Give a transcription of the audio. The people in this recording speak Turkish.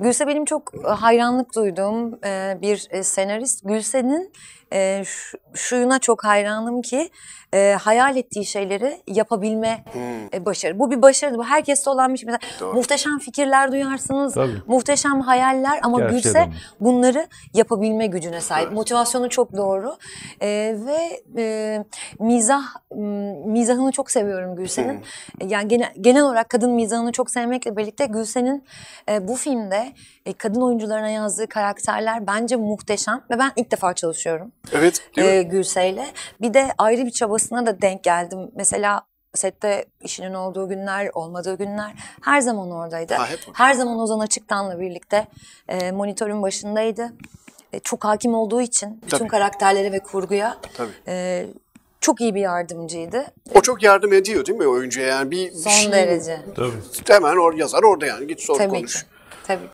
Gülse benim çok e, hayranlık duyduğum e, bir e, senarist. Gülse'nin şuyuna çok hayranım ki hayal ettiği şeyleri yapabilme hmm. başarı. Bu bir başarı. Bu herkeste olan bir şey. Mesela Doğru. muhteşem fikirler duyarsınız, Tabii. muhteşem hayaller ama Gerçekten. Gülse adam. bunları yapabilme gücüne sahip. Evet. Motivasyonu çok doğru ee, ve e, mizah mizahını çok seviyorum Gülsen'in. Hmm. Yani genel, genel olarak kadın mizahını çok sevmekle birlikte Gülsen'in e, bu filmde e, kadın oyuncularına yazdığı karakterler bence muhteşem ve ben ilk defa çalışıyorum. Evet. E, Gülse'yle. Bir de ayrı bir çabasına da denk geldim. Mesela sette işinin olduğu günler, olmadığı günler her zaman oradaydı. Ha, hep her zaman Ozan Açıktan'la birlikte e, monitörün başındaydı. E, çok hakim olduğu için bütün Tabii. karakterlere ve kurguya Tabii. E, çok iyi bir yardımcıydı. O çok yardım ediyor değil mi oyuncuya yani bir Son şey, derece. Tabii. Hemen or yazar orada yani git sor Tabii konuş. Ki. Tabii